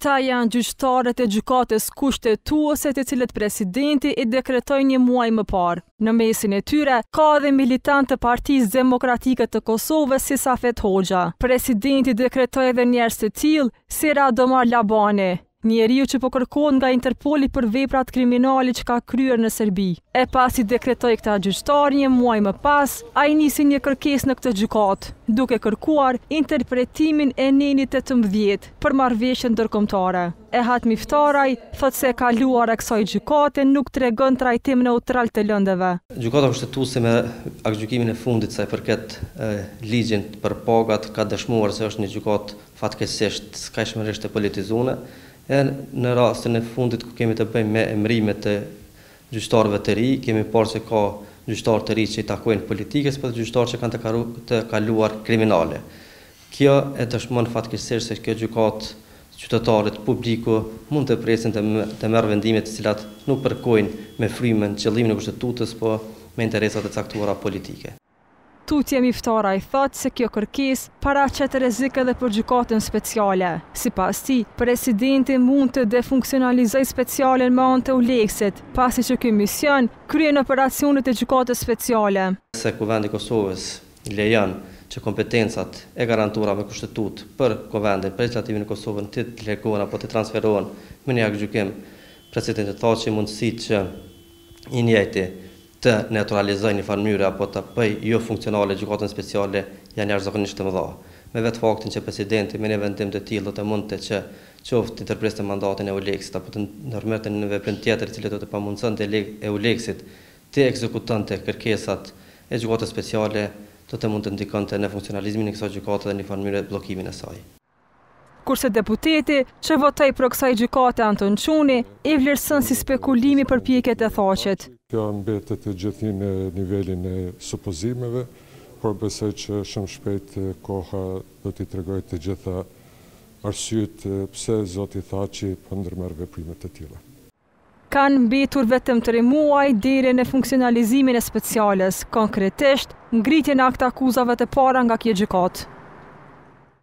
këta janë gjyqtarët e gjykatës kushtetuese të cilët presidenti i dekretoi një muaj më parë. Në mesin e tyre ka edhe militant të Partisë Demokratike të Kosovës si Safet Hoxha. Presidenti dekretoi edhe njerëz të tillë si Radomar Labani. Njeriu që po kërkon nga Interpoli për veprat kriminali që ka kryer në Serbi. E pas i dekretoj këta gjyçtar një muaj më pas, a i nisi një kërkes në këtë gjykat, duke kërkuar interpretimin e nenit e të për marveshën dërkomtare e hatë miftaraj, thëtë se ka luar e kësoj gjykatën, nuk të regën të rajtim në utral të lëndeve. Gjykatën për me akëgjukimin e fundit, saj përket ligjën për pagat, ka dëshmuar se është një gjykatë fatkesisht, s'ka ishme të politizune, e në rastën e fundit ku kemi të bëjmë me emrimet të gjyqtarëve të ri, kemi parë se ka gjyqtarë të ri që i takojnë politikës, për po gjyqtarë që kanë të kaluar kriminale. Kjo e të shmonë se kjo gjyqatë qytetarët, publiku mund të presin të merë vendimet të cilat nuk përkojnë me frime në qëllim në kushtetutës, po me interesat e caktuara politike. Tutje Miftara i thotë se kjo kërkis para qëtë të rezikë dhe për gjukatën speciale. Si pas ti, presidenti mund të defunkcionalizaj speciale në mën të uleksit, pasi që kjo mision kryen operacionit e gjukatës speciale. Se kuvendi Kosovës janë që kompetencat e garantura me kushtetut për kovendin, për legislativin e Kosovën të të legohen apo të transferohen me një akëgjukim, të tha që mundësi që i të neutralizaj një farmyre apo të pëj jo funksionale gjukatën speciale janë jashtë zakonisht të më dha. Me vetë faktin që presidenti me një vendim të tjilë dhe të mund të që qoftë të interpresë të mandatin e uleksit apo të nërmërte në veprin tjetër i cilë të të pamundësën të e uleksit të ekzekutën të kërkesat e gjukatën speciale të të mund të ndikon të në funksionalizmin në kësa gjukate dhe një formire blokimin e saj. Kurse deputeti që votaj për kësa gjukate Anton Quni, e vlerësën si spekulimi për pjeket e thoqet. Kjo betë të gjithi në nivelin e supozimeve, por besaj që shumë shpejt koha do të i tregojt të gjitha arsyt pëse zoti tha që për ndërmerve primet të tila. Kanë mbitur vetëm të remuaj dire në funksionalizimin e specialës, konkretisht ngritje në akta akuzave të para nga kje gjikatë.